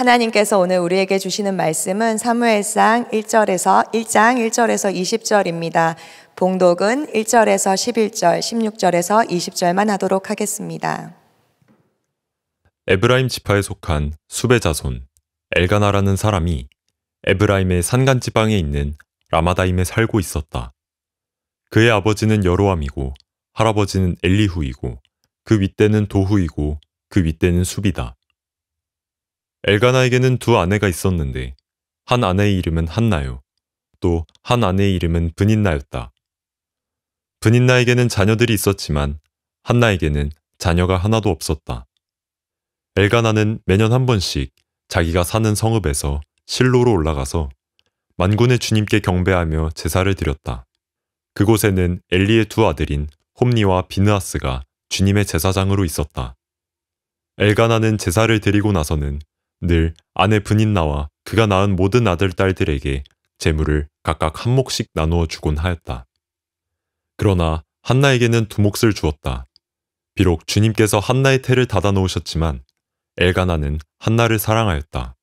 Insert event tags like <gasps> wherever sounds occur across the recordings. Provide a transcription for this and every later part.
하나님께서 오늘 우리에게 주시는 말씀은 사무엘상 1절에서 1장 1절에서 20절입니다. 봉독은 1절에서 11절, 16절에서 20절만 하도록 하겠습니다. 에브라임 지파에 속한 수베 자손 엘가나라는 사람이 에브라임의 산간 지방에 있는 라마다임에 살고 있었다. 그의 아버지는 여로함이고 할아버지는 엘리후이고 그 윗대는 도후이고 그 윗대는 수비다. 엘가나에게는 두 아내가 있었는데 한 아내의 이름은 한나요. 또 한 아내의 이름은 분인나였다. 분인나에게는 자녀들이 있었지만 한나에게는 자녀가 하나도 없었다. 엘가나는 매년 한 번씩 자기가 사는 성읍에서 실로로 올라가서 만군의 주님께 경배하며 제사를 드렸다. 그곳에는 엘리의 두 아들인 홈니와 비느아스가 주님의 제사장으로 있었다. 엘가나는 제사를 드리고 나서는 늘 아내 분인나와 그가 낳은 모든 아들 딸들에게 재물을 각각 한 몫씩 나누어 주곤 하였다. 그러나 한나에게는 두 몫을 주었다. 비록 주님께서 한나의 태를 닫아 놓으셨지만 엘가나는 한나를 사랑하였다.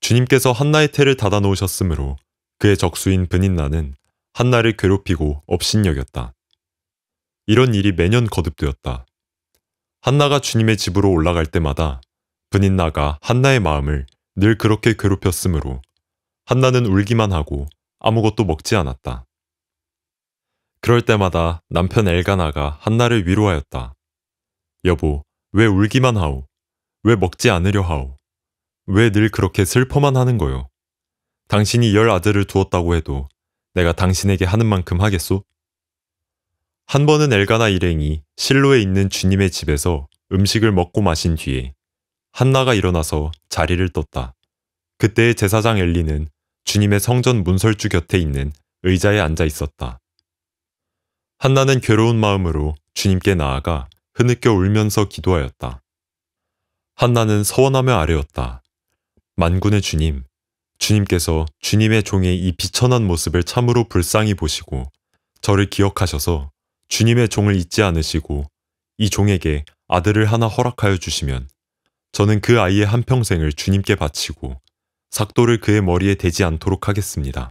주님께서 한나의 태를 닫아 놓으셨으므로 그의 적수인 분인나는 한나를 괴롭히고 업신여겼다. 이런 일이 매년 거듭되었다. 한나가 주님의 집으로 올라갈 때마다 분인나가 한나의 마음을 늘 그렇게 괴롭혔으므로 한나는 울기만 하고 아무것도 먹지 않았다. 그럴 때마다 남편 엘가나가 한나를 위로하였다. 여보, 왜 울기만 하오? 왜 먹지 않으려 하오? 왜 늘 그렇게 슬퍼만 하는 거요? 당신이 열 아들을 두었다고 해도 내가 당신에게 하는 만큼 하겠소? 한 번은 엘가나 일행이 실로에 있는 주님의 집에서 음식을 먹고 마신 뒤에 한나가 일어나서 자리를 떴다. 그때의 제사장 엘리는 주님의 성전 문설주 곁에 있는 의자에 앉아 있었다. 한나는 괴로운 마음으로 주님께 나아가 흐느껴 울면서 기도하였다. 한나는 서원하며 아뢰었다. 만군의 주님, 주님께서 주님의 종의 이 비천한 모습을 참으로 불쌍히 보시고 저를 기억하셔서 주님의 종을 잊지 않으시고 이 종에게 아들을 하나 허락하여 주시면 저는 그 아이의 한평생을 주님께 바치고 삭도를 그의 머리에 대지 않도록 하겠습니다.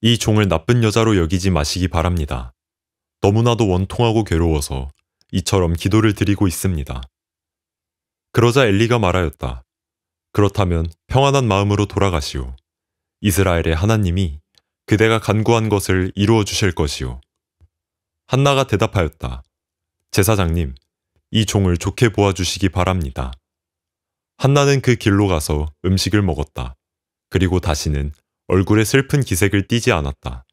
이 종을 나쁜 여자로 여기지 마시기 바랍니다. 너무나도 원통하고 괴로워서 이처럼 기도를 드리고 있습니다. 그러자 엘리가 말하였다. 그렇다면 평안한 마음으로 돌아가시오. 이스라엘의 하나님이 그대가 간구한 것을 이루어 주실 것이오. 한나가 대답하였다. 제사장님, 이 종을 좋게 보아주시기 바랍니다. 한나는 그 길로 가서 음식을 먹었다. 그리고 다시는 얼굴에 슬픈 기색을 띄지 않았다.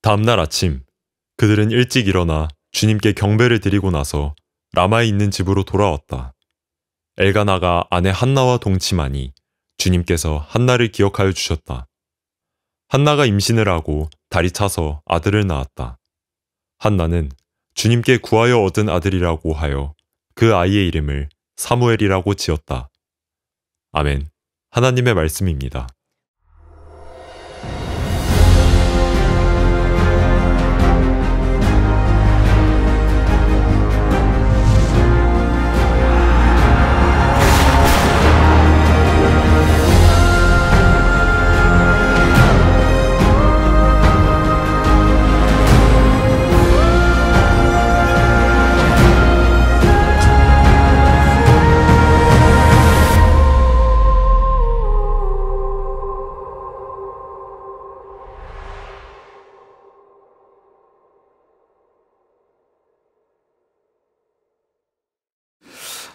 다음날 아침, 그들은 일찍 일어나 주님께 경배를 드리고 나서 라마에 있는 집으로 돌아왔다. 엘가나가 아내 한나와 동침하니 주님께서 한나를 기억하여 주셨다. 한나가 임신을 하고 다리 차서 아들을 낳았다. 한나는 주님께 구하여 얻은 아들이라고 하여 그 아이의 이름을 사무엘이라고 지었다. 아멘. 하나님의 말씀입니다.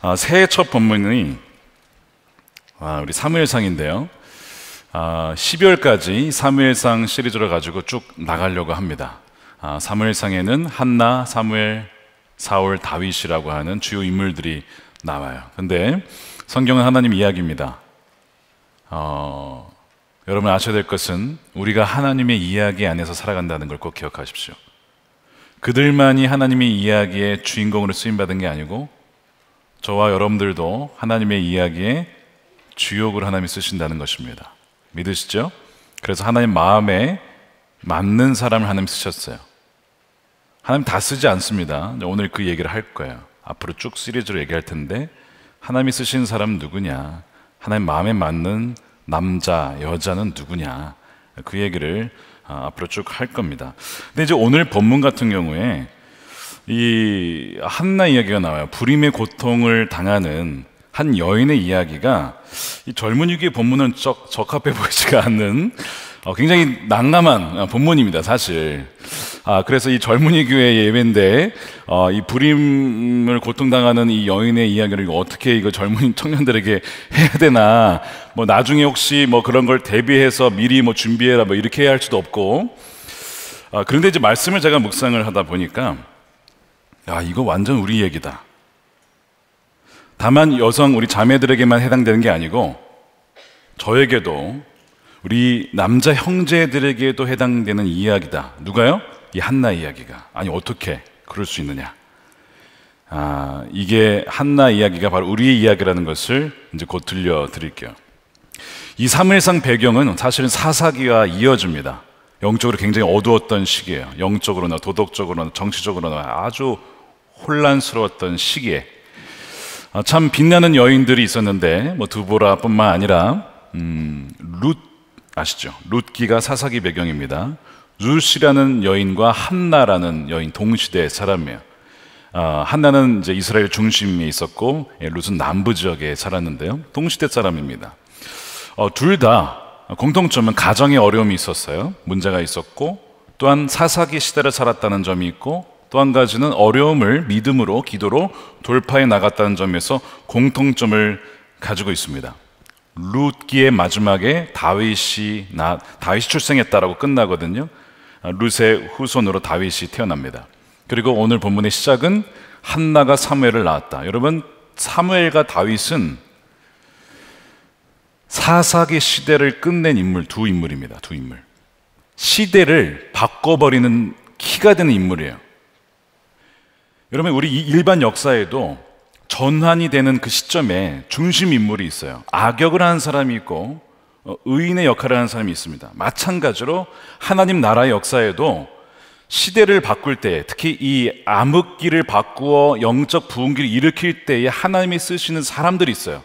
아, 새해 첫 본문이 아, 우리 사무엘상인데요. 아, 12월까지 사무엘상 시리즈를 가지고 쭉 나가려고 합니다. 아, 사무엘상에는 한나, 사무엘, 사울, 다윗이라고 하는 주요 인물들이 나와요. 근데 성경은 하나님 이야기입니다. 어, 여러분 아셔야 될 것은 우리가 하나님의 이야기 안에서 살아간다는 걸 꼭 기억하십시오. 그들만이 하나님의 이야기의 주인공으로 쓰임받은 게 아니고 저와 여러분들도 하나님의 이야기에 주역을 하나님이 쓰신다는 것입니다. 믿으시죠? 그래서 하나님 마음에 맞는 사람을 하나님 쓰셨어요. 하나님 다 쓰지 않습니다. 오늘 그 얘기를 할 거예요. 앞으로 쭉 시리즈로 얘기할 텐데 하나님이 쓰신 사람 누구냐? 하나님 마음에 맞는 남자, 여자는 누구냐? 그 얘기를 아, 앞으로 쭉 할 겁니다. 근데 이제 오늘 본문 같은 경우에 이 한나 이야기가 나와요. 불임의 고통을 당하는 한 여인의 이야기가 이 젊은 유기의 본문은 적, 적합해 보이지가 않는 어, 굉장히 난감한 어, 본문입니다, 사실. 아, 그래서 이 젊은이 교회 예배인데, 어, 이 불임을 고통당하는 이 여인의 이야기를 어떻게 이거 젊은 <laughs> 청년들에게 해야 되나, 뭐 나중에 혹시 뭐 그런 걸 대비해서 미리 뭐 준비해라 뭐 이렇게 해야 할 수도 없고, 아, 그런데 이제 말씀을 제가 묵상을 하다 보니까 야, 이거 완전 우리 얘기다. 다만 여성 우리 자매들에게만 해당되는 게 아니고 저에게도 우리 남자 형제들에게도 해당되는 이야기다. 누가요? 이 한나 이야기가. 아니, 어떻게 그럴 수 있느냐. 아, 이게 한나 이야기가 바로 우리의 이야기라는 것을 이제 곧 들려드릴게요. 이사무상 배경은 사실은 사사기와 이어집니다. 영적으로 굉장히 어두웠던 시기예요. 영적으로나 도덕적으로나 정치적으로나 아주 혼란스러웠던 시기에 아, 참 빛나는 여인들이 있었는데 뭐 두보라뿐만 아니라 음, 룻 아시죠? 룻기가 사사기 배경입니다. 룻이라는 여인과 한나라는 여인 동시대 사람이에요. 어, 한나는 이제 이스라엘 중심에 있었고 예, 룻은 남부 지역에 살았는데요. 동시대 사람입니다. 어, 둘다 공통점은 가정에 어려움이 있었어요. 문제가 있었고 또한 사사기 시대를 살았다는 점이 있고 또한 가지는 어려움을 믿음으로 기도로 돌파해 나갔다는 점에서 공통점을 가지고 있습니다. 룻기의 마지막에 다윗이 나 다윗이 출생했다라고 끝나거든요. 아, 룻의 후손으로 다윗이 태어납니다. 그리고 오늘 본문의 시작은 한나가 사무엘을 낳았다. 여러분 사무엘과 다윗은 사사기 시대를 끝낸 인물 두 인물입니다. 두 인물. 시대를 바꿔버리는 키가 되는 인물이에요. 여러분 우리 일반 역사에도 전환이 되는 그 시점에 중심 인물이 있어요. 악역을 하는 사람이 있고 어, 의인의 역할을 하는 사람이 있습니다. 마찬가지로 하나님 나라의 역사에도 시대를 바꿀 때, 특히 이 암흑기를 바꾸어 영적 부흥기를 일으킬 때에 하나님이 쓰시는 사람들이 있어요.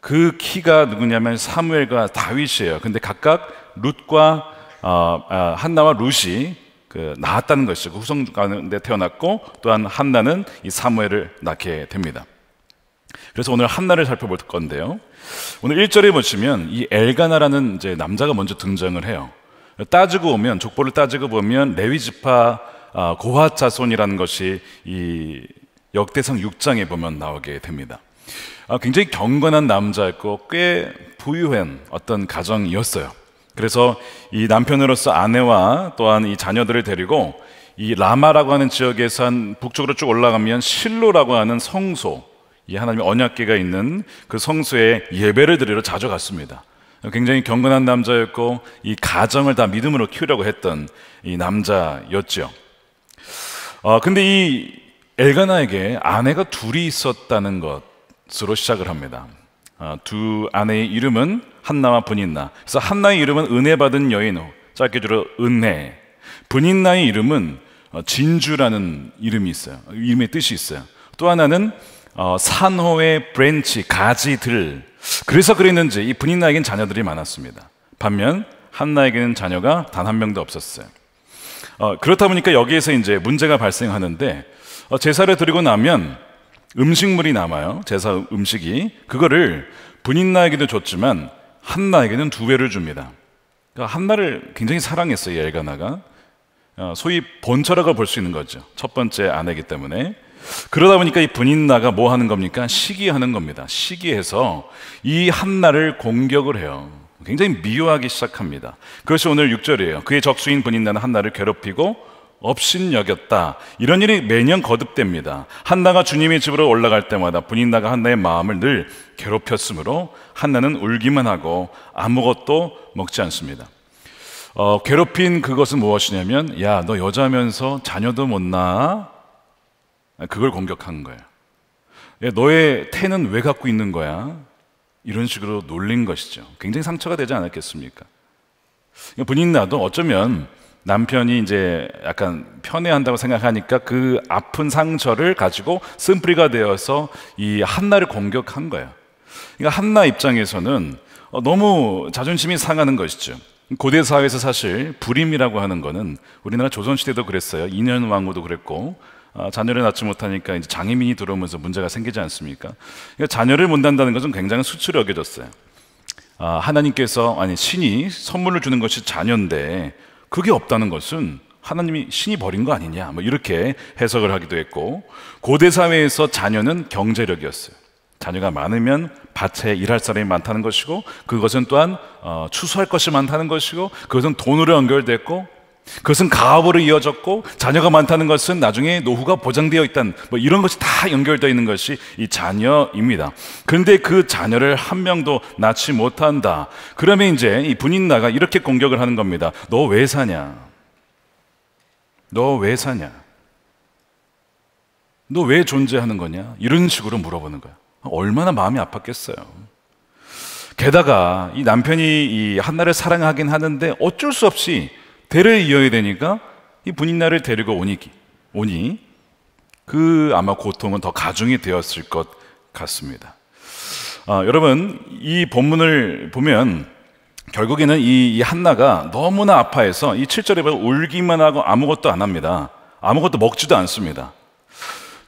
그 키가 누구냐면 사무엘과 다윗이에요. 근데 각각 룻과 어, 어, 한나와 룻이 그 낳았다는 것이고 그 후성 가운데 태어났고 또한 한나는 이 사무엘을 낳게 됩니다. 그래서 오늘 한나를 살펴볼 건데요. 오늘 1절에 보시면 이 엘가나라는 이제 남자가 먼저 등장을 해요. 따지고 보면 족보를 따지고 보면 레위 지파 아, 고핫 자손이라는 것이 이 역대상 6장에 보면 나오게 됩니다. 아, 굉장히 경건한 남자였고 꽤 부유한 어떤 가정이었어요. 그래서 이 남편으로서 아내와 또한 이 자녀들을 데리고 이 라마라고 하는 지역에서 한 북쪽으로 쭉 올라가면 실로라고 하는 성소, 이 하나님의 언약계가 있는 그 성소에 예배를 드리러 자주 갔습니다. 굉장히 경건한 남자였고 이 가정을 다 믿음으로 키우려고 했던 이 남자였죠. 어, 근데 이 엘가나에게 아내가 둘이 있었다는 것으로 시작을 합니다. 어, 두 아내의 이름은 한나와 분인나. 그래서 한나의 이름은 은혜 받은 여인, 짧게 줄여 은혜. 분인나의 이름은 어, 진주라는 이름이 있어요. 이름의 뜻이 있어요. 또 하나는 어, 산호의 브랜치, 가지들. 그래서 그랬는지 이 분인나에겐 자녀들이 많았습니다. 반면 한나에게는 자녀가 단 한 명도 없었어요. 그렇다 보니까 여기에서 이제 문제가 발생하는데 제사를 드리고 나면 음식물이 남아요. 제사 음식이. 그거를 분인나에게도 줬지만 한나에게는 두 배를 줍니다. 그 그러니까 한나를 굉장히 사랑했어요. 엘가나가. 어, 소위 본처라고 볼 수 있는 거죠. 첫 번째 아내이기 때문에. 그러다 보니까 이 분인나가 뭐 하는 겁니까? 시기하는 겁니다. 시기해서 이 한나를 공격을 해요. 굉장히 미워하기 시작합니다. 그것이 오늘 6절이에요. 그의 적수인 분인나는 한나를 괴롭히고 업신여겼다. 이런 일이 매년 거듭됩니다. 한나가 주님의 집으로 올라갈 때마다 분인나가 한나의 마음을 늘 괴롭혔으므로 한나는 울기만 하고 아무것도 먹지 않습니다. 어, 괴롭힌 그것은 무엇이냐면, 야, 너 여자면서 자녀도 못 낳아? 그걸 공격한 거예요. 야, 너의 태는 왜 갖고 있는 거야? 이런 식으로 놀린 것이죠. 굉장히 상처가 되지 않았겠습니까? 분인나도 어쩌면 남편이 이제 약간 편애한다고 생각하니까 그 아픈 상처를 가지고 쓴뿌리가 되어서 이 한나를 공격한 거예요. 그러니까 한나 입장에서는 어, 너무 자존심이 상하는 것이죠. 고대 사회에서 사실 불임이라고 하는 거는 우리나라 조선시대도 그랬어요. 인현 왕후도 그랬고 아, 자녀를 낳지 못하니까 이제 장애민이 들어오면서 문제가 생기지 않습니까? 그러니까 자녀를 못 낳는다는 것은 굉장히 수치로 여겨졌어요. 아, 하나님께서 아니 신이 선물을 주는 것이 자녀인데 그게 없다는 것은 하나님이 신이 버린 거 아니냐 뭐 이렇게 해석을 하기도 했고 고대 사회에서 자녀는 경제력이었어요. 자녀가 많으면 밭에 일할 사람이 많다는 것이고 그것은 또한 어, 추수할 것이 많다는 것이고 그것은 돈으로 연결됐고 그것은 가업으로 이어졌고 자녀가 많다는 것은 나중에 노후가 보장되어 있다는 뭐 이런 것이 다 연결되어 있는 것이 이 자녀입니다. 그런데 그 자녀를 한 명도 낳지 못한다. 그러면 이제 이 분인나가 이렇게 공격을 하는 겁니다. 너 왜 사냐? 너 왜 사냐? 너 왜 존재하는 거냐? 이런 식으로 물어보는 거야. 얼마나 마음이 아팠겠어요. 게다가 이 남편이 이 한나를 사랑하긴 하는데 어쩔 수 없이 대를 이어야 되니까 이 분인 나를 데리고 오니, 오니 그 아마 고통은 더 가중이 되었을 것 같습니다. 아, 여러분 이 본문을 보면 결국에는 이, 이, 한나가 너무나 아파해서 이 7절에 보면 울기만 하고 아무것도 안 합니다. 아무것도 먹지도 않습니다.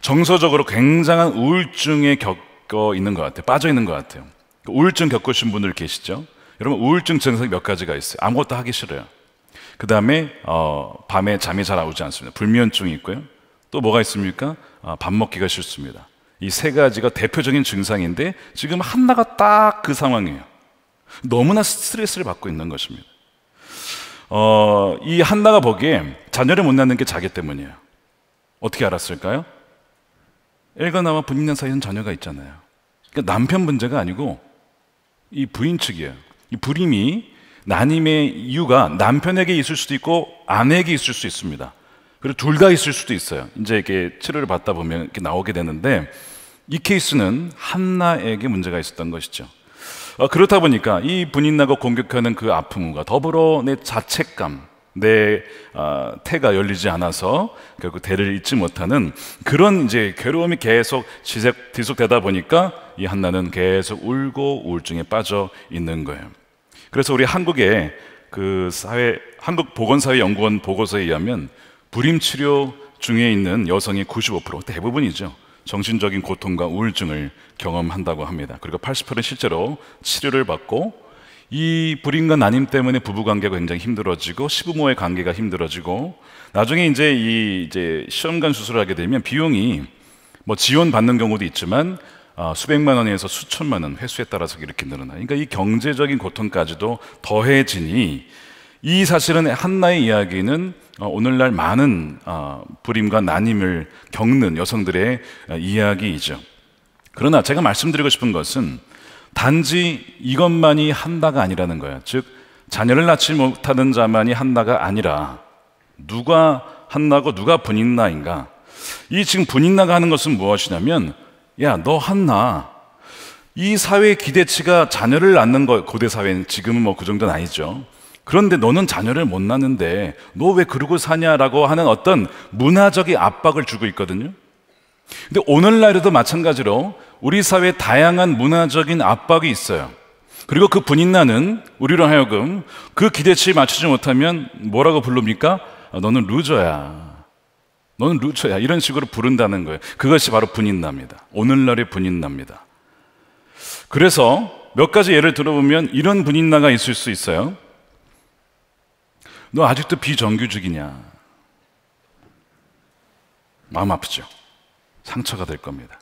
정서적으로 굉장한 우울증에 겪어 있는 것 같아요. 빠져 있는 것 같아요. 그 우울증 겪으신 분들 계시죠? 여러분 우울증 증상 몇 가지가 있어요. 아무것도 하기 싫어요. 그 다음에 어, 밤에 잠이 잘 오지 않습니다. 불면증이 있고요. 또 뭐가 있습니까? 아, 밥 먹기가 싫습니다. 이 세 가지가 대표적인 증상인데 지금 한나가 딱 그 상황이에요. 너무나 스트레스를 받고 있는 것입니다. 어, 이 한나가 보기에 자녀를 못 낳는 게 자기 때문이에요. 어떻게 알았을까요? 엘가나와 본인 사이에는 자녀가 있잖아요. 그러니까 남편 문제가 아니고 이 부인 측이에요. 이 불임이 난임의 이유가 남편에게 있을 수도 있고 아내에게 있을 수 있습니다. 그리고 둘 다 있을 수도 있어요. 이제 이게 치료를 받다 보면 이렇게 나오게 되는데 이 케이스는 한나에게 문제가 있었던 것이죠. 어, 그렇다 보니까 이 분인나가 공격하는 그 아픔과 더불어 내 자책감, 내 어, 태가 열리지 않아서 결국 대를 잇지 못하는 그런 이제 괴로움이 계속 지속되다 보니까 이 한나는 계속 울고 우울증에 빠져 있는 거예요. 그래서 우리 한국의 그 사회 한국 보건사회 연구원 보고서에 의하면 불임 치료 중에 있는 여성의 95% 대부분이죠. 정신적인 고통과 우울증을 경험한다고 합니다. 그리고 80%는 실제로 치료를 받고 이 불임과 난임 때문에 부부 관계가 굉장히 힘들어지고 시부모의 관계가 힘들어지고 나중에 이제 이 이제 시험관 수술을 하게 되면 비용이 뭐 지원 받는 경우도 있지만 아, 수백만 원에서 수천만 원 횟수에 따라서 이렇게 늘어나. 그러니까 이 경제적인 고통까지도 더해지니 이 사실은 한나의 이야기는 어, 오늘날 많은 어, 불임과 난임을 겪는 여성들의 어, 이야기이죠. 그러나 제가 말씀드리고 싶은 것은 단지 이것만이 한다가 아니라는 거예요. 즉 자녀를 낳지 못하는 자만이 한다가 아니라 누가 한나고 누가 분인나인가? 이 지금 분인나가 하는 것은 무엇이냐면 야, 너 한나. 이 사회의 기대치가 자녀를 낳는 거, 고대 사회는 지금은 뭐 그 정도는 아니죠. 그런데 너는 자녀를 못 낳는데 너 왜 그러고 사냐라고 하는 어떤 문화적인 압박을 주고 있거든요. 근데 오늘날에도 마찬가지로 우리 사회에 다양한 문화적인 압박이 있어요. 그리고 그 분인나는 우리로 하여금 그 기대치에 맞추지 못하면 뭐라고 부릅니까? 아, 너는 루저야. 너는 루처야. 이런 식으로 부른다는 거예요. 그것이 바로 분인납니다. 오늘날의 분인납니다. 그래서 몇 가지 예를 들어보면 이런 분인나가 있을 수 있어요. 너 아직도 비정규직이냐? 마음 아프죠? 상처가 될 겁니다.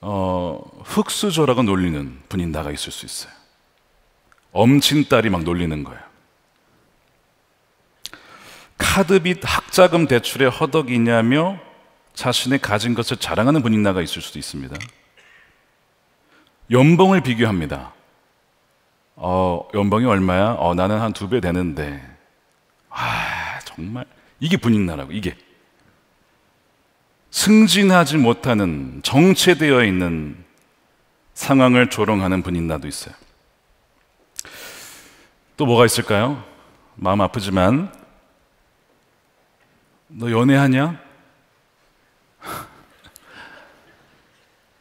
어, 흑수저라고 놀리는 분인나가 있을 수 있어요. 엄친 딸이 막 놀리는 거예요. 카드 빚 학자금 대출의 허덕이냐며 자신의 가진 것을 자랑하는 분인나가 있을 수도 있습니다. 연봉을 비교합니다. 어, 연봉이 얼마야? 어, 나는 한 두 배 되는데. 아, 정말. 이게 분인나라고, 이게. 승진하지 못하는, 정체되어 있는 상황을 조롱하는 분인나도 있어요. 또 뭐가 있을까요? 마음 아프지만 너 연애하냐?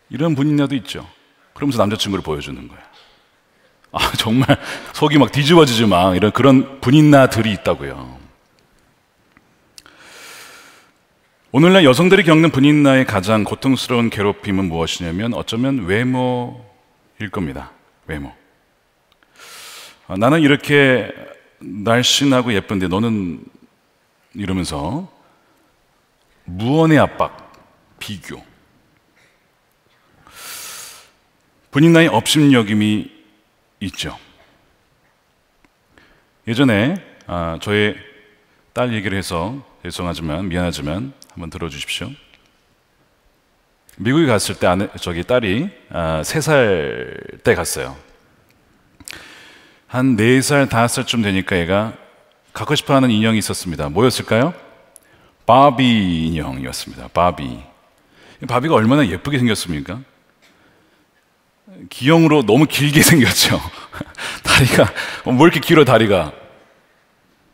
이런 분이냐도 있죠. 그러면서 남자친구를 보여주는 거예요 아, 정말 속이 막 뒤집어지지 막 이런 그런 분인나들이 있다고요. 오늘날 여성들이 겪는 분인나의 가장 고통스러운 괴롭힘은 무엇이냐면 어쩌면 외모일 겁니다. 외모. 아, 나는 이렇게 날씬하고 예쁜데 너는 이러면서 무언의 압박, 비교. 본인 나이 업심여김이 있죠. 예전에 아, 저의 딸 얘기를 해서 죄송하지만 미안하지만 한번 들어주십시오. 미국에 갔을 때 아내, 저기 딸이 아, 3살 때 갔어요. 한 4살, 5살쯤 되니까 얘가 갖고 싶어하는 인형이 있었습니다. 뭐였을까요? 바비 인형이었습니다. 바비. 바비가 얼마나 예쁘게 생겼습니까? 기형으로 너무 길게 <laughs> 생겼죠. 다리가, 뭐, 뭐 이렇게 길어, 다리가.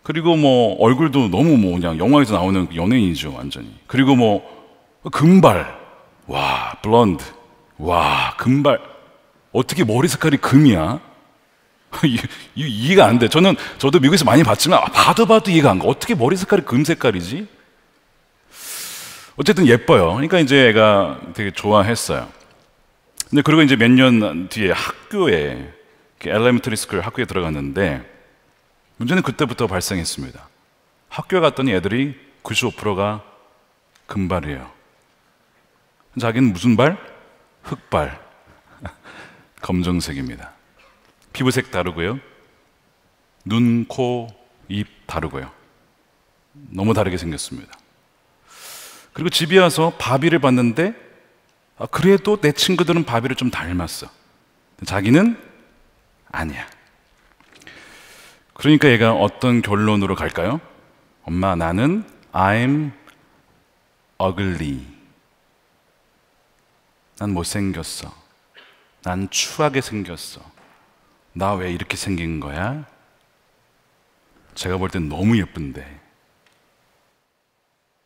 그리고 뭐, 얼굴도 너무 뭐, 그냥 영화에서 나오는 그 연예인이죠, 완전히. 그리고 뭐, 금발. 와, 블론드. 와, 금발. 어떻게 머리 색깔이 금이야? <laughs> 이해가 안 돼. 저는, 저도 미국에서 많이 봤지만, 아, 봐도 봐도 이해가 안 가. 어떻게 머리 색깔이 금 색깔이지? 어쨌든 예뻐요. 그러니까 이제 애가 되게 좋아했어요. 근데 그리고 이제 몇 년 뒤에 학교에 엘레멘터리 스쿨 학교에 들어갔는데 문제는 그때부터 발생했습니다. 학교에 갔더니 애들이 95%가 금발이에요. 자기는 무슨 발? 흑발. <laughs> 검정색입니다. 피부색 다르고요. 눈, 코, 입 다르고요. 너무 다르게 생겼습니다. 그리고 집에 와서 바비를 봤는데 아, 그래도 내 친구들은 바비를 좀 닮았어. 자기는 아니야. 그러니까 얘가 어떤 결론으로 갈까요? 엄마 나는 I'm ugly. 난 못생겼어. 난 추하게 생겼어. 나 왜 이렇게 생긴 거야? 제가 볼 땐 너무 예쁜데.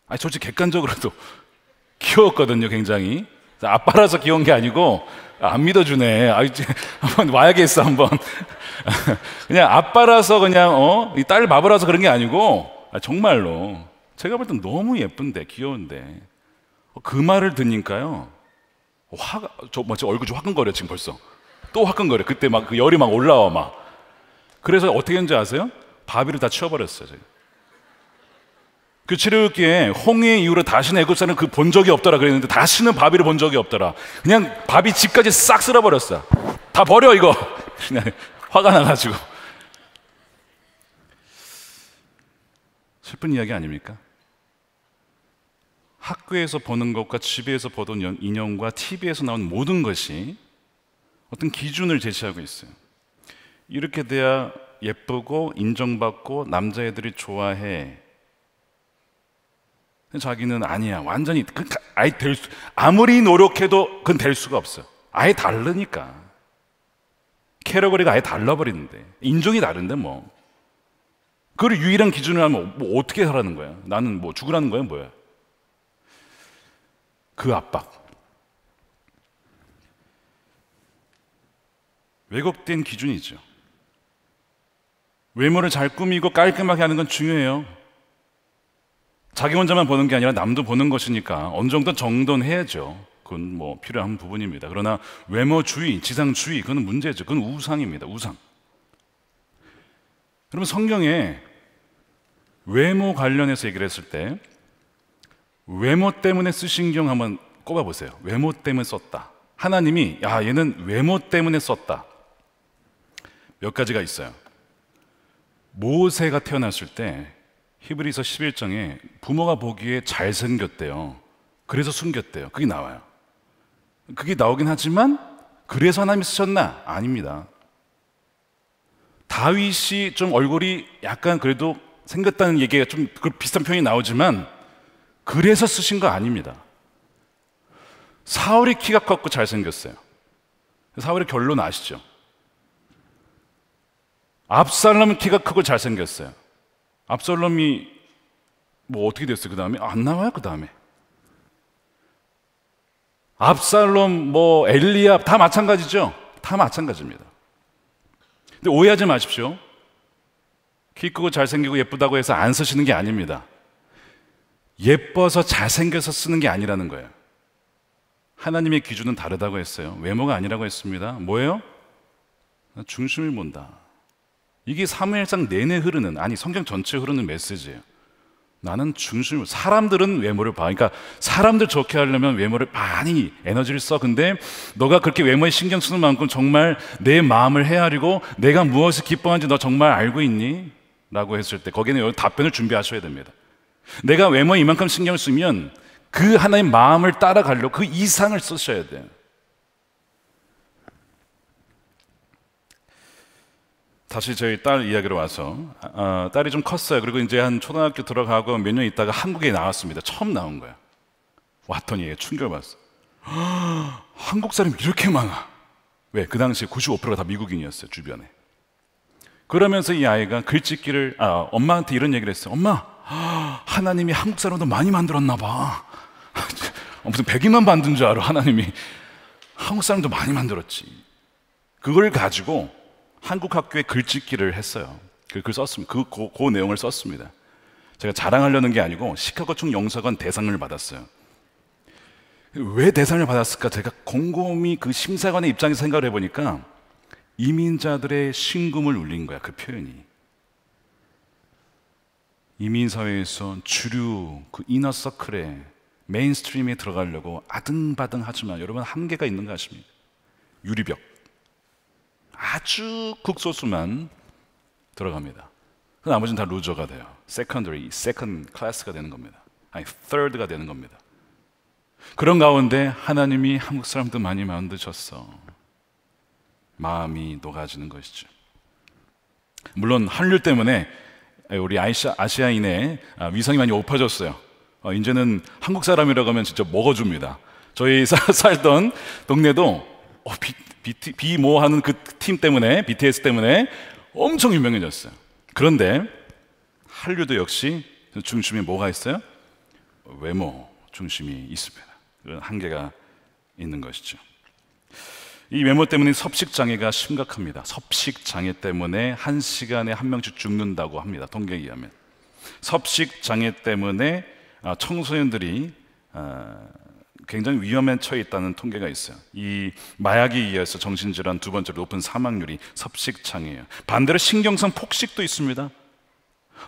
아니, 솔직히 객관적으로도 <laughs> 귀여웠거든요, 굉장히. 아빠라서 귀여운 게 아니고, 아, 안 믿어주네. 아, 이제 <laughs> 한번 와야겠어, 한번. <laughs> 그냥 아빠라서 그냥, 어? 이딸 바보라서 그런 게 아니고, 아, 정말로. 제가 볼 땐 너무 예쁜데, 귀여운데. 어, 그 말을 듣니까요. 화가, 저, 뭐, 저 얼굴 좀 화끈거려, 지금 벌써. 또 화끈거려. 그때 막 그 열이 막 올라와, 막. 그래서 어떻게 했는지 아세요? 바비를 다 치워버렸어요, 제가. 그 치료기에 홍해 이후로 다시는 애굽 그 사람 그본 적이 없더라 그랬는데 다시는 바비를 본 적이 없더라. 그냥 바비 집까지 싹 쓸어버렸어. 다 버려 이거. <laughs> 그냥 화가 나가지고. 슬픈 이야기 아닙니까? 학교에서 보는 것과 집에서 보던 인형과 TV에서 나온 모든 것이 어떤 기준을 제시하고 있어요. 이렇게 돼야 예쁘고 인정받고 남자애들이 좋아해 자기는 아니야. 완전히 그 아예 될 수, 아무리 노력해도 그건 될 수가 없어. 아예 다르니까. 캐러거리가 아예 달라버리는데 인종이 다른데 뭐. 그걸 유일한 기준을 하면 뭐 어떻게 하라는 거야? 나는 뭐 죽으라는 거야 뭐야? 그 압박. 왜곡된 기준이죠. 외모를 잘 꾸미고 깔끔하게 하는 건 중요해요. 자기 혼자만 보는 게 아니라 남도 보는 것이니까 어느 정도 정돈해야죠. 그건 뭐 필요한 부분입니다. 그러나 외모주의, 지상주의, 그건 문제죠. 그건 우상입니다. 우상. 그러면 성경에 외모 관련해서 얘기를 했을 때 외모 때문에 쓰신 경우 한번 꼽아보세요. 외모 때문에 썼다. 하나님이 야 얘는 외모 때문에 썼다. 몇 가지가 있어요. 모세가 태어났을 때 히브리서 11장에 부모가 보기에 잘생겼대요. 그래서 숨겼대요. 그게 나와요. 그게 나오긴 하지만 그래서 하나님이 쓰셨나? 아닙니다. 다윗이 좀 얼굴이 약간 그래도 생겼다는 얘기가 좀 비슷한 표현이 나오지만 그래서 쓰신 거 아닙니다. 사울이 키가 컸고 잘생겼어요. 사울의 결론 아시죠? 압살롬은 키가 크고 잘생겼어요. 압살롬이 뭐 어떻게 됐어요? 그 다음에 안 나와요. 그 다음에 압살롬, 뭐엘리야다 마찬가지죠. 다 마찬가지입니다. 근데 오해하지 마십시오. 키 크고 잘생기고 예쁘다고 해서 안 쓰시는 게 아닙니다. 예뻐서 잘생겨서 쓰는 게 아니라는 거예요. 하나님의 기준은 다르다고 했어요. 외모가 아니라고 했습니다. 뭐예요? 중심을 본다. 이게 사무엘상 내내 흐르는 아니 성경 전체 흐르는 메시지예요. 나는 중심 사람들은 외모를 봐. 그러니까 사람들 좋게 하려면 외모를 많이 에너지를 써. 근데 너가 그렇게 외모에 신경 쓰는 만큼 정말 내 마음을 헤아리고 내가 무엇을 기뻐하는지 너 정말 알고 있니? 라고 했을 때 거기는 답변을 준비하셔야 됩니다. 내가 외모에 이만큼 신경을 쓰면 그 하나의 마음을 따라가려고 그 이상을 쓰셔야 돼요. 다시 저희 딸 이야기로 와서 아, 어, 딸이 좀 컸어요. 그리고 이제 한 초등학교 들어가고 몇 년 있다가 한국에 나왔습니다. 처음 나온 거야. 왔더니 충격받았어. <gasps> 한국 사람 이렇게 이 많아. 왜? 그 당시에 95%가 다 미국인이었어요 주변에. 그러면서 이 아이가 글짓기를 아, 엄마한테 이런 얘기를 했어요. 엄마 <gasps> 하나님이 한국 사람도 많이 만들었나 봐. <laughs> 무슨 백인만 만든 줄 알아 하나님이 한국 사람도 많이 만들었지. 그걸 가지고 한국 학교에 글짓기를 했어요. 글 썼습니다. 그, 그, 그 내용을 썼습니다. 제가 자랑하려는 게 아니고 시카고총 영사관 대상을 받았어요. 왜 대상을 받았을까? 제가 곰곰이 그 심사관의 입장에서 생각을 해보니까 이민자들의 신금을 울린 거야, 그 표현이. 이민사회에서 주류, 그 이너서클에 메인스트림에 들어가려고 아등바등 하지만 여러분 한계가 있는 거 아십니까? 유리벽. 아주 극소수만 들어갑니다. 그 나머지는 다 루저가 돼요. secondary, second class가 되는 겁니다. 아니, third가 되는 겁니다. 그런 가운데 하나님이 한국 사람도 많이 만드셨어. 마음이 녹아지는 것이죠. 물론 한류 때문에 우리 아시아, 인의 아, 위상이 많이 높아졌어요. 어, 이제는 한국 사람이라고 하면 진짜 먹어줍니다. 저희 <laughs> 살던 동네도 어, 비, 비모하는 그 팀 때문에 BTS 때문에 엄청 유명해졌어요. 그런데 한류도 역시 중심이 뭐가 있어요? 외모 중심이 있습니다. 그런 한계가 있는 것이죠. 이 외모 때문에 섭식 장애가 심각합니다. 섭식 장애 때문에 한 시간에 한 명씩 죽는다고 합니다. 통계에 의하면 섭식 장애 때문에 아, 청소년들이 아, 굉장히 위험에 처해 있다는 통계가 있어요. 이 마약에 의해서 정신질환 두 번째로 높은 사망률이 섭식창이에요. 반대로 신경성 폭식도 있습니다.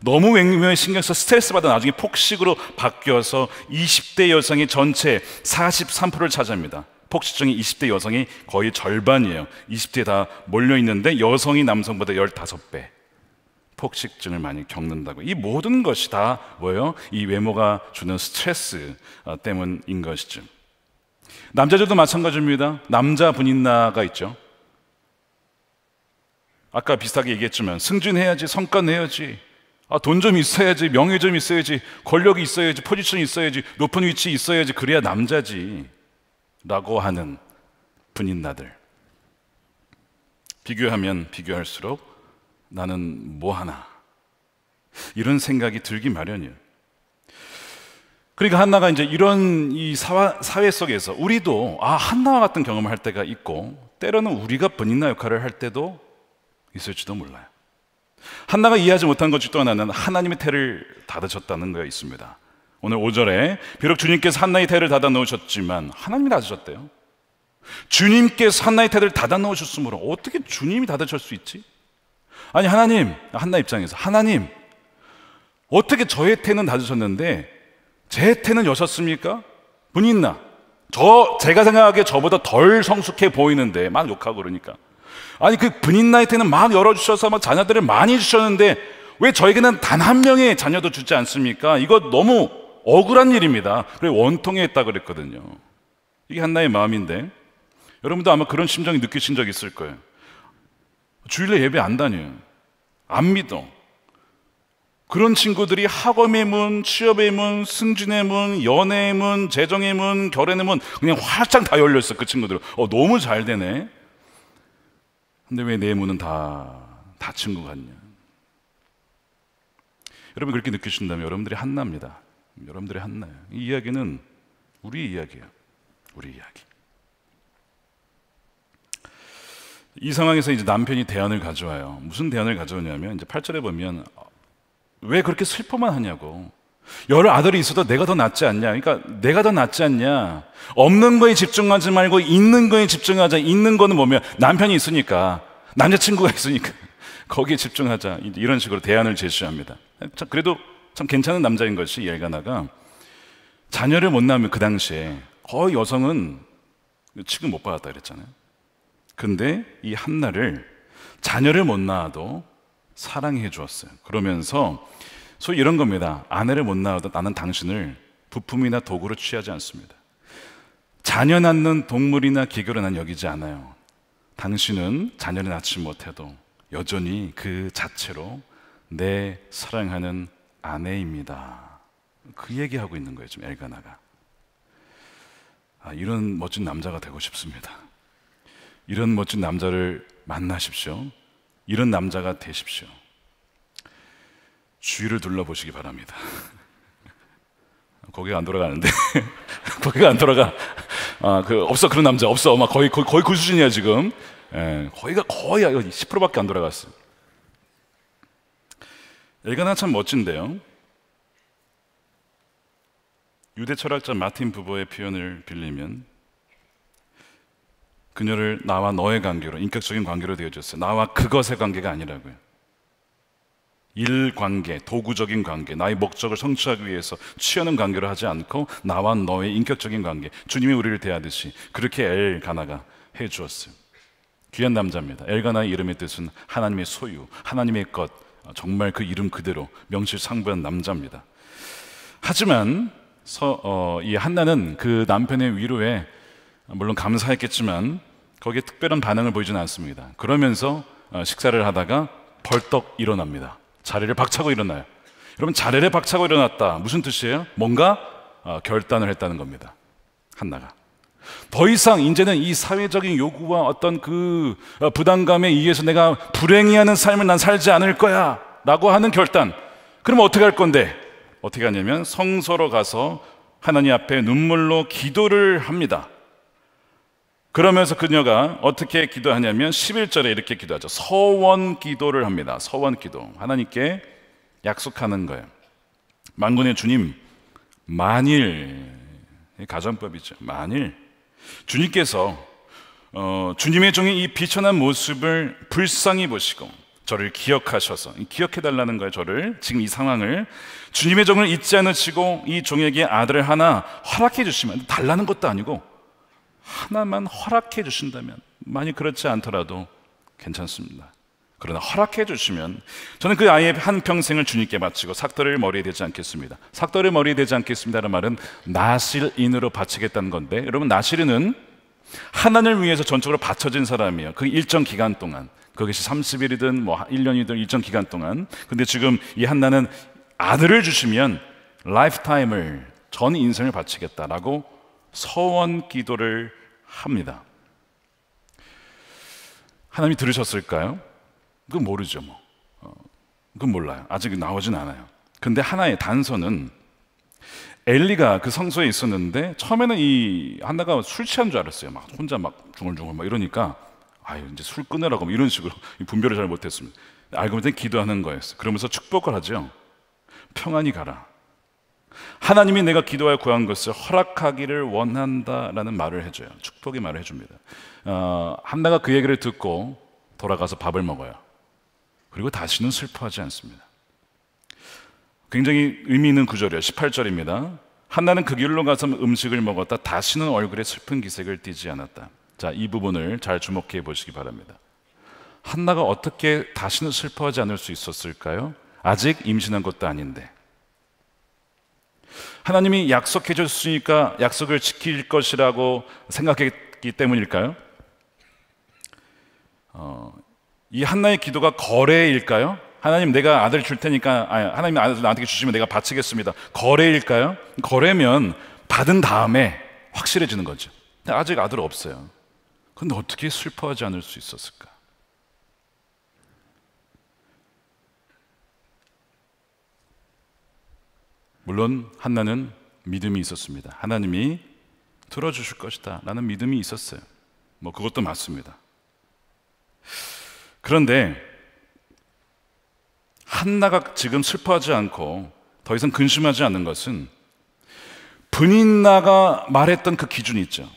너무 맹명에 신경 써 스트레스 받아 나중에 폭식으로 바뀌어서 20대 여성이 전체 43%를 차지합니다. 폭식증이 20대 여성이 거의 절반이에요. 2 0대다 몰려 있는데 여성이 남성보다 15배. 폭식증을 많이 겪는다고. 이 모든 것이 다 뭐예요? 이 외모가 주는 스트레스 아, 때문인 것이죠. 남자들도 마찬가지입니다. 남자 분인나가 있죠. 아까 비슷하게 얘기했지만 승진해야지, 성과 내야지, 아, 돈좀 있어야지, 명예 좀 있어야지, 권력이 있어야지, 포지션이 있어야지, 높은 위치 있어야지, 그래야 남자지. 라고 하는 분인나들. 비교하면 비교할수록 나는 뭐 하나? 이런 생각이 들기 마련이에요. 그러니까 한나가 이제 이런 이사회 속에서 우리도 아, 한나와 같은 경험을 할 때가 있고 때로는 우리가 번인나 역할을 할 때도 있을지도 몰라요. 한나가 이해하지 못한 것 중 또 하나는 하나님의 태를 닫으셨다는 거에 있습니다. 오늘 5절에 비록 주님께서 한나의 태를 닫아 놓으셨지만 하나님이 닫으셨대요. 주님께서 한나의 태를 닫아 놓으셨으므로 어떻게 주님이 닫으실 수 있지? 아니 하나님 한나 입장에서 하나님 어떻게 저의 태는 다주셨는데 제 태는 여셨습니까? 분인나저 제가 생각하기에 저보다 덜 성숙해 보이는데 막 욕하고 그러니까 아니 그 분인 나이트는 막 열어주셔서 막 자녀들을 많이 주셨는데 왜 저에게는 단 한 명의 자녀도 주지 않습니까? 이거 너무 억울한 일입니다. 그래 원통에 했다 그랬거든요. 이게 한나의 마음인데 여러분도 아마 그런 심정이 느끼신 적 있을 거예요. 주일에 예배 안 다녀요. 안 믿어. 그런 친구들이 학업의 문, 취업의 문, 승진의 문, 연애의 문, 재정의 문, 결혼의 문 그냥 활짝 다 열렸어 그친구들어 너무 잘 되네. 근데 왜 내 문은 다 닫힌 것 같냐? 여러분 그렇게 느끼신다면 여러분들이 한납니다. 여러분들이 한나요. 이 이야기는 우리 이야기예요. 우리 이야기. 이 상황에서 이제 남편이 대안을 가져와요. 무슨 대안을 가져오냐면 이제 8절에 보면 왜 그렇게 슬퍼만 하냐고. 여러 아들이 있어도 내가 더 낫지 않냐. 그러니까 내가 더 낫지 않냐. 없는 거에 집중하지 말고 있는 거에 집중하자. 있는 거는 뭐면 남편이 있으니까 남자친구가 있으니까 <laughs> 거기에 집중하자. 이런 식으로 대안을 제시합니다. 참 그래도 참 괜찮은 남자인 것이 예가나가 자녀를 못 낳으면 그 당시에 거의 여성은 지금 못 받았다 그랬잖아요. 근데 이 한나를 자녀를 못 낳아도 사랑해 주었어요. 그러면서 소위 이런 겁니다. 아내를 못 낳아도 나는 당신을 부품이나 도구로 취하지 않습니다. 자녀 낳는 동물이나 기교를 난 여기지 않아요. 당신은 자녀를 낳지 못해도 여전히 그 자체로 내 사랑하는 아내입니다. 그 얘기하고 있는 거예요, 지금 엘가나가. 아, 이런 멋진 남자가 되고 싶습니다. 이런 멋진 남자를 만나십시오. 이런 남자가 되십시오. 주위를 둘러보시기 바랍니다. <laughs> 거기가 안 돌아가는데. <laughs> 거기가 안 돌아가. 아, 그, 없어. 그런 남자 없어. 막 거의, 거의, 거의 그 수준이야, 지금. 예, 거의가 거의 10%밖에 안 돌아갔어. 엘가나 참 멋진데요. 유대 철학자 마틴 부버의 표현을 빌리면 그녀를 나와 너의 관계로 인격적인 관계로 되어줬어요. 나와 그것의 관계가 아니라고요. 일 관계, 도구적인 관계, 나의 목적을 성취하기 위해서 취하는 관계로 하지 않고 나와 너의 인격적인 관계, 주님이 우리를 대하듯이 그렇게 엘가나가 해 주었어요. 귀한 남자입니다. 엘가나의 이름의 뜻은 하나님의 소유, 하나님의 것, 어, 정말 그 이름 그대로 명실상부한 남자입니다. 하지만 서, 어, 이 한나는 그 남편의 위로에 물론 감사했겠지만 거기에 특별한 반응을 보이지는 않습니다. 그러면서 어, 식사를 하다가 벌떡 일어납니다. 자리를 박차고 일어나요. 여러분 자리를 박차고 일어났다 무슨 뜻이에요? 뭔가 어, 결단을 했다는 겁니다. 한나가. 더 이상 이제는 이 사회적인 요구와 어떤 그 어, 부담감에 의해서 내가 불행히하는 삶을 난 살지 않을 거야라고 하는 결단. 그럼 어떻게 할 건데? 어떻게 하냐면 성소로 가서 하나님 앞에 눈물로 기도를 합니다. 그러면서 그녀가 어떻게 기도하냐면 11절에 이렇게 기도하죠. 서원 기도를 합니다. 서원 기도. 하나님께 약속하는 거예요. 만군의 주님, 만일, 가정법이죠. 만일, 주님께서, 어, 주님의 종이 이 비천한 모습을 불쌍히 보시고, 저를 기억하셔서, 기억해달라는 거예요, 저를. 지금 이 상황을. 주님의 종을 잊지 않으시고, 이 종에게 아들을 하나 허락해 주시면, 달라는 것도 아니고, 하나만 허락해 주신다면 많이 그렇지 않더라도 괜찮습니다. 그러나 허락해 주시면 저는 그 아이의 한 평생을 주님께 바치고 삭더를 머리에 대지 않겠습니다. 삭더를 머리에 대지 않겠습니다라는 말은 나실인으로 바치겠다는 건데 여러분 나실인은 하나님을 위해서 전적으로 바쳐진 사람이에요. 그 일정 기간 동안 그것이 30일이든 뭐 1년이든 일정 기간 동안 근데 지금 이 한나는 아들을 주시면 라이프타임을 전 인생을 바치겠다라고 서원 기도를 합니다. 하나님이 들으셨을까요? 그건 모르죠, 뭐. 어, 그건 몰라요. 아직 나오진 않아요. 근데 하나의 단서는 엘리가 그 성소에 있었는데 처음에는 이 한나가 술 취한 줄 알았어요. 막 혼자 막 중얼중얼 막 이러니까 아유 이제 술 끊으라고 이런 식으로 <laughs> 분별을 잘 못했습니다. 알고 보니 기도하는 거였어요. 그러면서 축복을 하죠. 평안히 가라. 하나님이 내가 기도할 구한 것을 허락하기를 원한다라는 말을 해줘요. 축복의 말을 해줍니다. 어, 한나가 그 얘기를 듣고 돌아가서 밥을 먹어요. 그리고 다시는 슬퍼하지 않습니다. 굉장히 의미 있는 구절이에요. 18절입니다. 한나는 그 길로 가서 음식을 먹었다. 다시는 얼굴에 슬픈 기색을 띠지 않았다. 자, 이 부분을 잘 주목해 보시기 바랍니다. 한나가 어떻게 다시는 슬퍼하지 않을 수 있었을까요? 아직 임신한 것도 아닌데. 하나님이 약속해 줬으니까 약속을 지킬 것이라고 생각했기 때문일까요? 어, 이 한나의 기도가 거래일까요? 하나님 내가 아들 줄 테니까 아니, 하나님 아들 나한테 주시면 내가 바치겠습니다. 거래일까요? 거래면 받은 다음에 확실해지는 거죠. 아직 아들 없어요. 근데 어떻게 슬퍼하지 않을 수 있었을까? 물론 한나는 믿음이 있었습니다. 하나님이 들어주실 것이다. 라는 믿음이 있었어요. 뭐 그것도 맞습니다. 그런데 한나가 지금 슬퍼하지 않고 더 이상 근심하지 않는 것은 분인나가 말했던 그 기준이 있죠.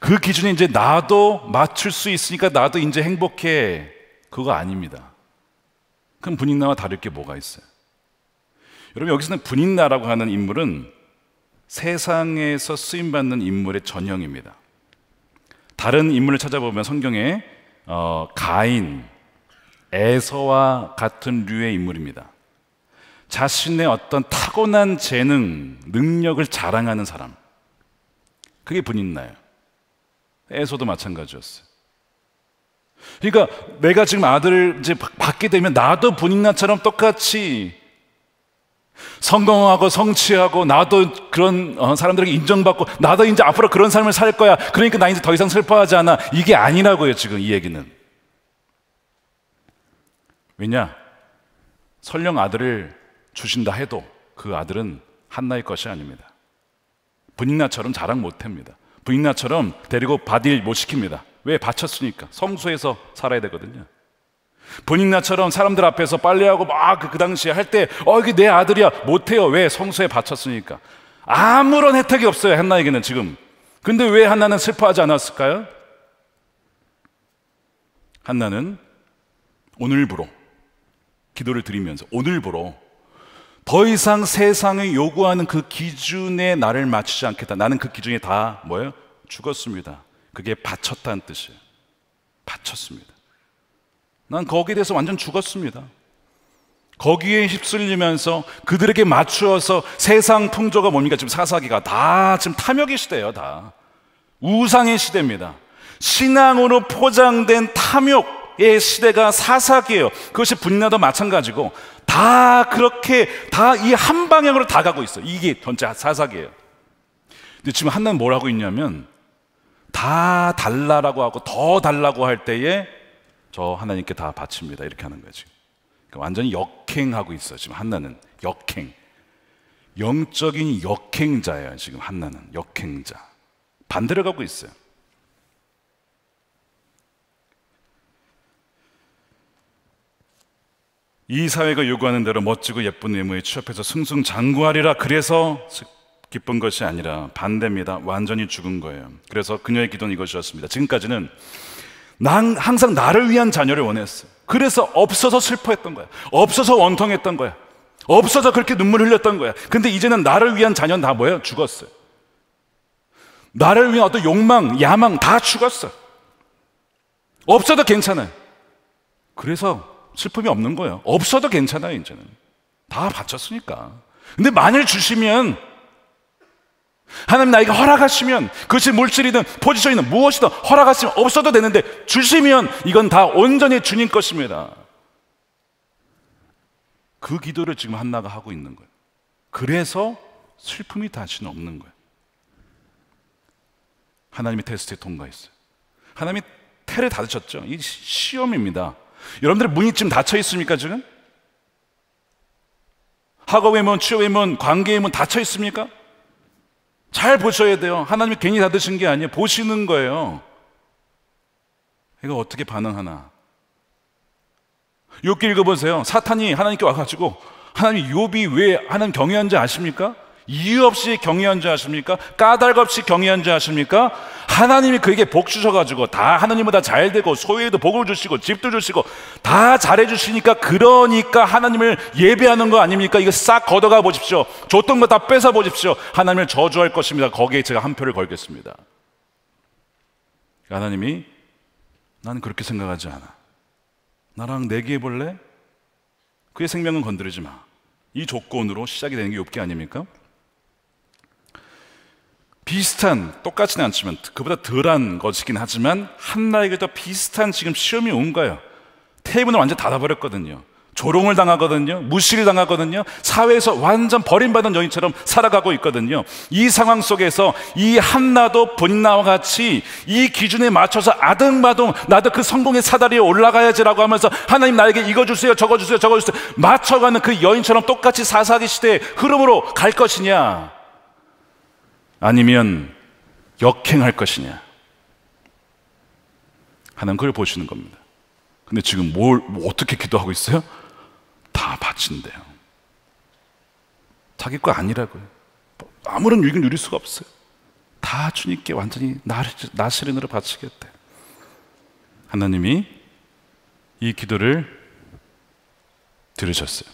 그 기준이 이제 나도 맞출 수 있으니까 나도 이제 행복해. 그거 아닙니다. 그럼 분인나와 다를 게 뭐가 있어요? 여러분 여기서는 분인나라고 하는 인물은 세상에서 쓰임받는 인물의 전형입니다. 다른 인물을 찾아보면 성경에 어, 가인, 에서와 같은 류의 인물입니다. 자신의 어떤 타고난 재능, 능력을 자랑하는 사람. 그게 분인나요. 에서도 마찬가지였어요. 그러니까 내가 지금 아들을 이제 받게 되면 나도 분인나처럼 똑같이 성공하고 성취하고 나도 그런 어, 사람들에게 인정받고 나도 이제 앞으로 그런 삶을 살 거야. 그러니까 나 이제 더 이상 슬퍼하지 않아. 이게 아니라고요, 지금 이 얘기는. 왜냐? 설령 아들을 주신다 해도 그 아들은 한나의 것이 아닙니다. 분익나처럼 자랑 못 합니다. 분익나처럼 데리고 바딜 못 시킵니다. 왜? 바쳤으니까. 성수에서 살아야 되거든요. 본인나처럼 사람들 앞에서 빨래하고 막 그 당시에 할 때 어 이게 내 아들이야 못해요 왜 성수에 바쳤으니까 아무런 혜택이 없어요 한나에게는 지금 근데 왜 한나는 슬퍼하지 않았을까요? 한나는 오늘부로 기도를 드리면서 오늘부로 더 이상 세상이 요구하는 그 기준에 나를 맞추지 않겠다. 나는 그 기준에 다 뭐예요? 죽었습니다. 그게 바쳤다는 뜻이에요. 바쳤습니다. 난 거기에 대해서 완전 죽었습니다. 거기에 휩쓸리면서 그들에게 맞추어서 세상 풍조가 뭡니까? 지금 사사기가 다 지금 탐욕의 시대예요, 다. 우상의 시대입니다. 신앙으로 포장된 탐욕의 시대가 사사기예요. 그것이 분야도 마찬가지고 다 그렇게 다 이 한 방향으로 다 가고 있어요. 이게 전체 사사기예요. 근데 지금 하나는 뭘 하고 있냐면 다 달라라고 하고 더 달라고 할 때에 저 하나님께 다 바칩니다. 이렇게 하는 거지 그러니까 완전히 역행하고 있어요, 지금 한나는. 역행. 영적인 역행자예요, 지금 한나는. 역행자. 반대로 가고 있어요. 이 사회가 요구하는 대로 멋지고 예쁜 외모에 취업해서 승승장구하리라 그래서 기쁜 것이 아니라 반대입니다. 완전히 죽은 거예요. 그래서 그녀의 기도는 이것이었습니다. 지금까지는 난 항상 나를 위한 자녀를 원했어. 그래서 없어서 슬퍼했던 거야. 없어서 원통했던 거야. 없어서 그렇게 눈물 흘렸던 거야. 근데 이제는 나를 위한 자녀는 다 뭐예요? 죽었어요. 나를 위한 어떤 욕망, 야망 다 죽었어. 없어도 괜찮아요. 그래서 슬픔이 없는 거예요. 없어도 괜찮아요, 이제는. 다 바쳤으니까. 근데 만일 주시면 하나님 나에게 허락하시면 그것이 물질이든 포지션이든 무엇이든 허락하시면 없어도 되는데 주시면 이건 다 온전히 주님 것입니다. 그 기도를 지금 한나가 하고 있는 거예요. 그래서 슬픔이 다시는 없는 거예요. 하나님이 테스트에 통과했어요. 하나님이 테를 닫으셨죠. 이 시험입니다. 여러분들 문이 지금 닫혀 있습니까 지금? 학업의 문, 취업의 문, 관계의 문 닫혀 있습니까? 잘 보셔야 돼요. 하나님이 괜히 닫으신 게 아니에요. 보시는 거예요. 이거 어떻게 반응하나? 욕기 읽어보세요. 사탄이 하나님께 와가지고 하나님 욕이 왜 하나님 경외한지 아십니까? 이유 없이 경외한 줄 아십니까? 까닭 없이 경외한 줄 아십니까? 하나님이 그에게 복 주셔가지고 다 하나님보다 잘 되고 소유에도 복을 주시고 집도 주시고 다 잘해 주시니까 그러니까 하나님을 예배하는 거 아닙니까? 이거 싹 걷어가 보십시오. 줬던 거 다 뺏어 보십시오. 하나님을 저주할 것입니다. 거기에 제가 한 표를 걸겠습니다. 하나님이 나는 그렇게 생각하지 않아. 나랑 내기해 볼래? 그의 생명은 건드리지 마. 이 조건으로 시작이 되는 게 욥기 아닙니까? 비슷한 똑같지는 않지만 그보다 덜한 것이긴 하지만 한나에게 도 비슷한 지금 시험이 온 거예요. 테이블을 완전 닫아버렸거든요. 조롱을 당하거든요. 무시를 당하거든요. 사회에서 완전 버림받은 여인처럼 살아가고 있거든요. 이 상황 속에서 이 한나도 본나와 같이 이 기준에 맞춰서 아등바등 나도 그 성공의 사다리에 올라가야지라고 하면서 하나님 나에게 이거 주세요, 저거 주세요, 저거 주세요 맞춰가는 그 여인처럼 똑같이 사사기 시대의 흐름으로 갈 것이냐? 아니면 역행할 것이냐 하는 걸 보시는 겁니다. 근데 지금 뭘, 뭐 어떻게 기도하고 있어요? 다 바친대요. 자기 거 아니라고요. 아무런 유익을 누릴 수가 없어요. 다 주님께 완전히 나시린으로 바치겠대. 하나님이 이 기도를 들으셨어요.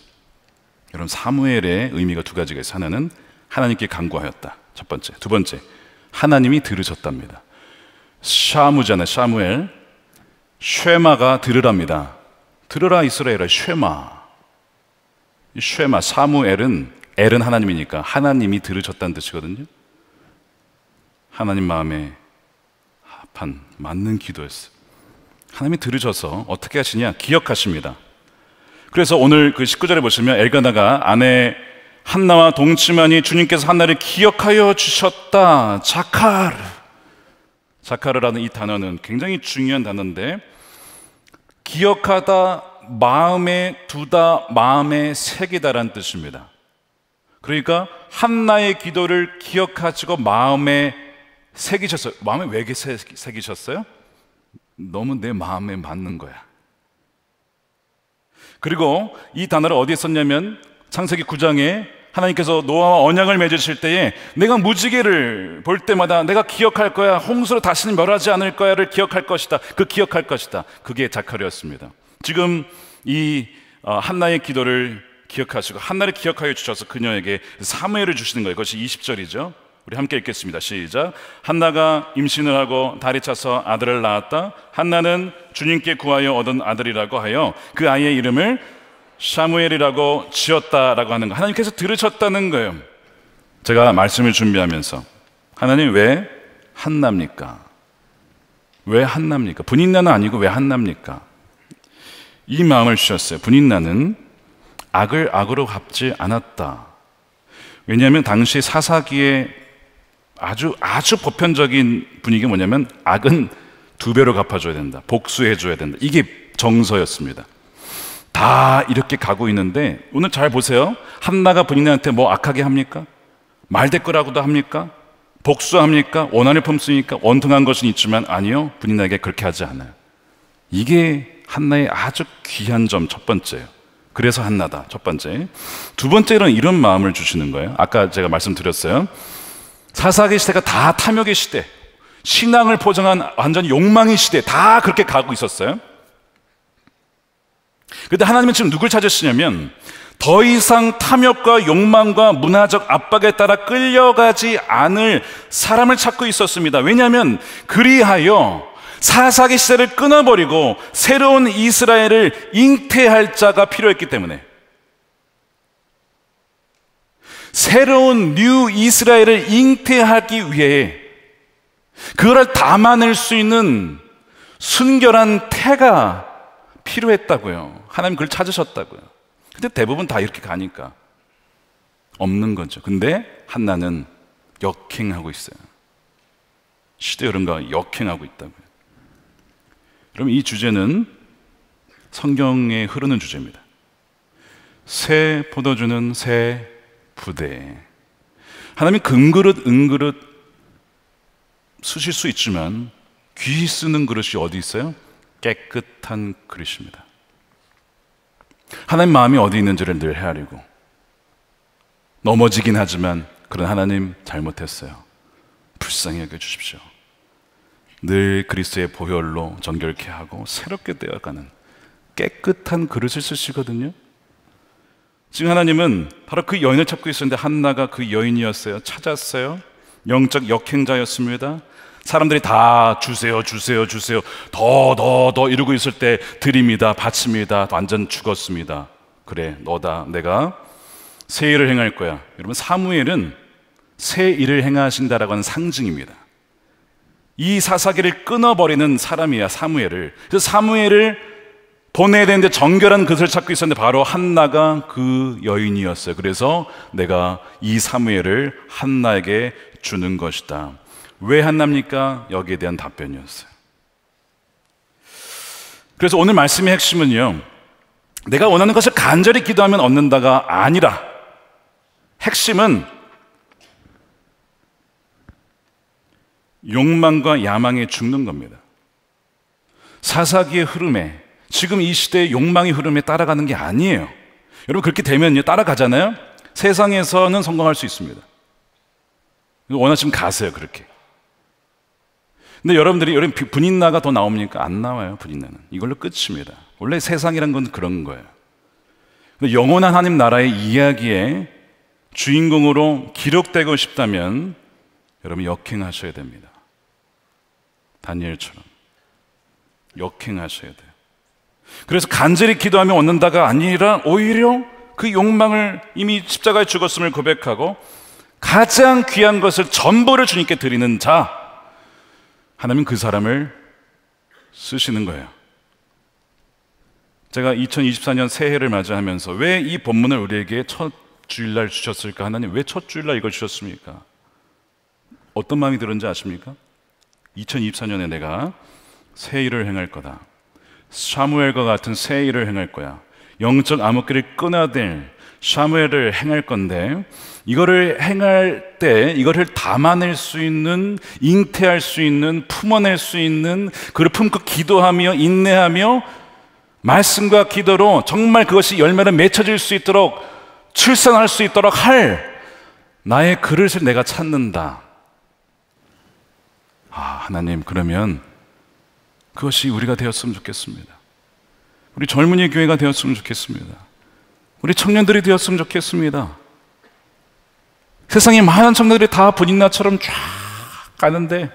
여러분 사무엘의 의미가 두 가지가 있어요. 하나는 하나님께 간구하였다. 첫 번째. 두 번째. 하나님이 들으셨답니다. 샤무잖아요. 샤무엘. 쉐마가 들으랍니다. 들으라 이스라엘아 쉐마. 쉐마 사무엘은 엘은 하나님이니까 하나님이 들으셨다는 뜻이거든요. 하나님 마음에 합한 맞는 기도였어요. 하나님이 들으셔서 어떻게 하시냐 기억하십니다. 그래서 오늘 그 19절에 보시면 엘가나가 아내 한나와 동치만이 주님께서 한나를 기억하여 주셨다. 자카르. 자카르라는 이 단어는 굉장히 중요한 단어인데 기억하다, 마음에 두다, 마음에 새기다란 뜻입니다. 그러니까 한나의 기도를 기억하시고 마음에 새기셨어요. 마음에 왜 새기셨어요? 너무 내 마음에 맞는 거야. 그리고 이 단어를 어디에 썼냐면 창세기 9장에 하나님께서 노아와 언양을 맺으실 때에 내가 무지개를 볼 때마다 내가 기억할 거야 홍수로 다시는 멸하지 않을 거야를 기억할 것이다 그 기억할 것이다 그게 자카리였습니다 지금 이 어, 한나의 기도를 기억하시고 한나를 기억하여 주셔서 그녀에게 사무엘을 주시는 거예요 그것이 20절이죠 우리 함께 읽겠습니다. 시작. 한나가 임신을 하고 다리 차서 아들을 낳았다. 한나는 주님께 구하여 얻은 아들이라고 하여 그 아이의 이름을 사무엘이라고 지었다라고 하는 거. 하나님께서 들으셨다는 거예요. 제가 말씀을 준비하면서 하나님 왜 한납니까? 왜 한납니까? 분인나는 아니고 왜 한납니까? 이 마음을 주셨어요. 분인나는 악을 악으로 갚지 않았다. 왜냐하면 당시 사사기에 아주 아주 보편적인 분위기 뭐냐면 악은 두 배로 갚아줘야 된다. 복수해줘야 된다. 이게 정서였습니다. 다 이렇게 가고 있는데 오늘 잘 보세요. 한나가 본인한테 뭐 악하게 합니까? 말대꾸라고도 합니까? 복수합니까? 원한을 품쓰니까 원통한 것은 있지만 아니요. 본인에게 그렇게 하지 않아요. 이게 한나의 아주 귀한 점 첫 번째예요. 그래서 한나다. 첫 번째. 두 번째는 이런 마음을 주시는 거예요. 아까 제가 말씀드렸어요. 사사기 시대가 다 탐욕의 시대, 신앙을 포장한 완전 욕망의 시대 다 그렇게 가고 있었어요. 그런데 하나님은 지금 누굴 찾으시냐면 더 이상 탐욕과 욕망과 문화적 압박에 따라 끌려가지 않을 사람을 찾고 있었습니다. 왜냐하면 그리하여 사사기 시대를 끊어버리고 새로운 이스라엘을 잉태할 자가 필요했기 때문에 새로운 뉴 이스라엘을 잉태하기 위해 그걸를 담아낼 수 있는 순결한 태가 필요했다고요. 하나님 그걸 찾으셨다고요. 근데 대부분 다 이렇게 가니까 없는 거죠. 근데 한나는 역행하고 있어요. 시대 여름과 역행하고 있다고요. 그럼 이 주제는 성경에 흐르는 주제입니다. 새 포도주는 새 부대. 하나님 금그릇, 은그릇 쓰실 수 있지만 귀 쓰는 그릇이 어디 있어요? 깨끗한 그릇입니다. 하나님 마음이 어디 있는지를 늘 헤아리고 넘어지긴 하지만 그런 하나님 잘못했어요. 불쌍히 여겨 주십시오. 늘그리스의 보혈로 정결케 하고 새롭게 되어가는 깨끗한 그릇을 쓰시거든요. 지금 하나님은 바로 그 여인을 찾고 있었는데 한나가 그 여인이었어요. 찾았어요. 영적 역행자였습니다. 사람들이 다 주세요, 주세요, 주세요. 더, 더, 더 이러고 있을 때 드립니다, 바칩니다. 완전 죽었습니다. 그래, 너다. 내가 새 일을 행할 거야. 여러분, 사무엘은 새 일을 행하신다라고 하는 상징입니다. 이 사사기를 끊어버리는 사람이야, 사무엘을. 그래서 사무엘을 보내야 되는데 정결한 것을 찾고 있었는데 바로 한나가 그 여인이었어요. 그래서 내가 이 사무엘을 한나에게 주는 것이다. 왜 한답니까? 여기에 대한 답변이었어요. 그래서 오늘 말씀의 핵심은요. 내가 원하는 것을 간절히 기도하면 얻는다가 아니라 핵심은 욕망과 야망에 죽는 겁니다. 사사기의 흐름에 지금 이 시대의 욕망의 흐름에 따라가는 게 아니에요. 여러분 그렇게 되면요 따라가잖아요. 세상에서는 성공할 수 있습니다. 원하시면 가세요 그렇게. 근데 여러분들이 여러분 분인나가 더 나옵니까? 안 나와요. 분인나는 이걸로 끝입니다. 원래 세상이란 건 그런 거예요. 근데 영원한 하나님 나라의 이야기에 주인공으로 기록되고 싶다면 여러분 역행하셔야 됩니다. 다니엘처럼 역행하셔야 돼요. 그래서 간절히 기도하며 얻는다가 아니라 오히려 그 욕망을 이미 십자가에 죽었음을 고백하고 가장 귀한 것을 전부를 주님께 드리는 자 하나님 그 사람을 쓰시는 거예요. 제가 2024년 새해를 맞이하면서 왜 이 본문을 우리에게 첫 주일날 주셨을까? 하나님 왜 첫 주일날 이걸 주셨습니까? 어떤 마음이 들었는지 아십니까? 2024년에 내가 새 일을 행할 거다. 사무엘과 같은 새 일을 행할 거야. 영적 암흑기를 끊어야 사무엘을 행할 건데 이거를 행할 때 이거를 담아낼 수 있는 잉태할 수 있는 품어낼 수 있는 그를 품고 기도하며 인내하며 말씀과 기도로 정말 그것이 열매를 맺혀질 수 있도록 출산할 수 있도록 할 나의 그릇을 내가 찾는다. 아, 하나님 그러면 그것이 우리가 되었으면 좋겠습니다. 우리 젊은이 교회가 되었으면 좋겠습니다. 우리 청년들이 되었으면 좋겠습니다. 세상에 많은 청년들이 다 분인나처럼 쫙 가는데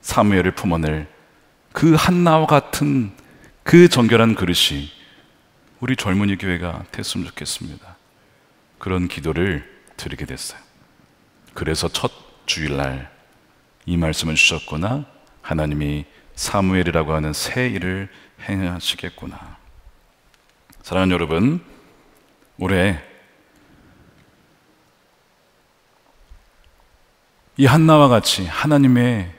사무엘을 품어낼 그 한나와 같은 그 정결한 그릇이 우리 젊은이 교회가 됐으면 좋겠습니다. 그런 기도를 드리게 됐어요. 그래서 첫 주일날 이 말씀을 주셨구나. 하나님이 사무엘이라고 하는 새 일을 행하시겠구나. 사랑하는 여러분, 올해 이 한나와 같이 하나님의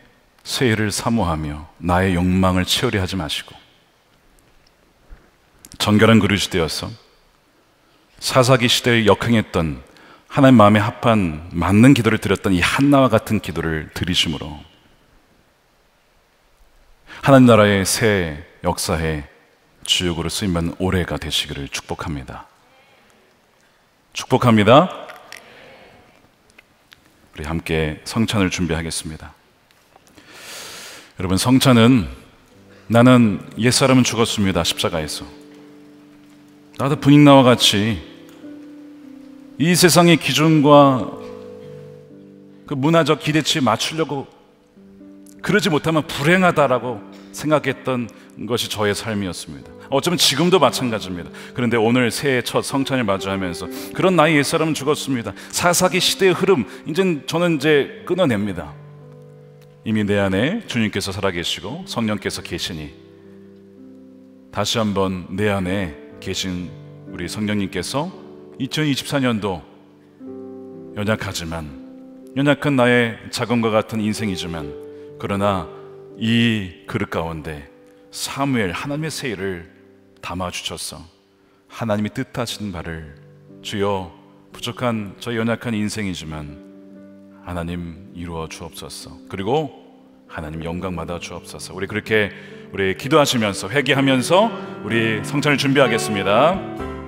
새해를 사모하며 나의 욕망을 치열히 하지 마시고 정결한 그릇이 되어서 사사기 시대에 역행했던 하나님 마음에 합한 맞는 기도를 드렸던 이 한나와 같은 기도를 드리심으로 하나님 나라의 새 역사에 주역으로 쓰임받는 올해가 되시기를 축복합니다. 축복합니다. 우리 함께 성찬을 준비하겠습니다. 여러분 성찬은 나는 옛사람은 죽었습니다. 십자가에서. 나도 분인나와 같이 이 세상의 기준과 그 문화적 기대치에 맞추려고 그러지 못하면 불행하다라고 생각했던 것이 저의 삶이었습니다. 어쩌면 지금도 마찬가지입니다. 그런데 오늘 새해 첫 성찬을 마주하면서 그런 나이 옛사람은 죽었습니다. 사사기 시대의 흐름 이제 저는 이제 끊어냅니다. 이미 내 안에 주님께서 살아계시고 성령께서 계시니 다시 한번 내 안에 계신 우리 성령님께서 2024년도 연약하지만 연약한 나의 작은과 같은 인생이지만 그러나 이 그릇 가운데 사무엘 하나님의 세일을 담아 주셔서 하나님이 뜻하신 바를 주여 부족한 저 연약한 인생이지만 하나님 이루어 주옵소서. 그리고 하나님 영광 받아 주옵소서. 우리 그렇게 우리 기도하시면서 회개하면서 우리 성찬을 준비하겠습니다.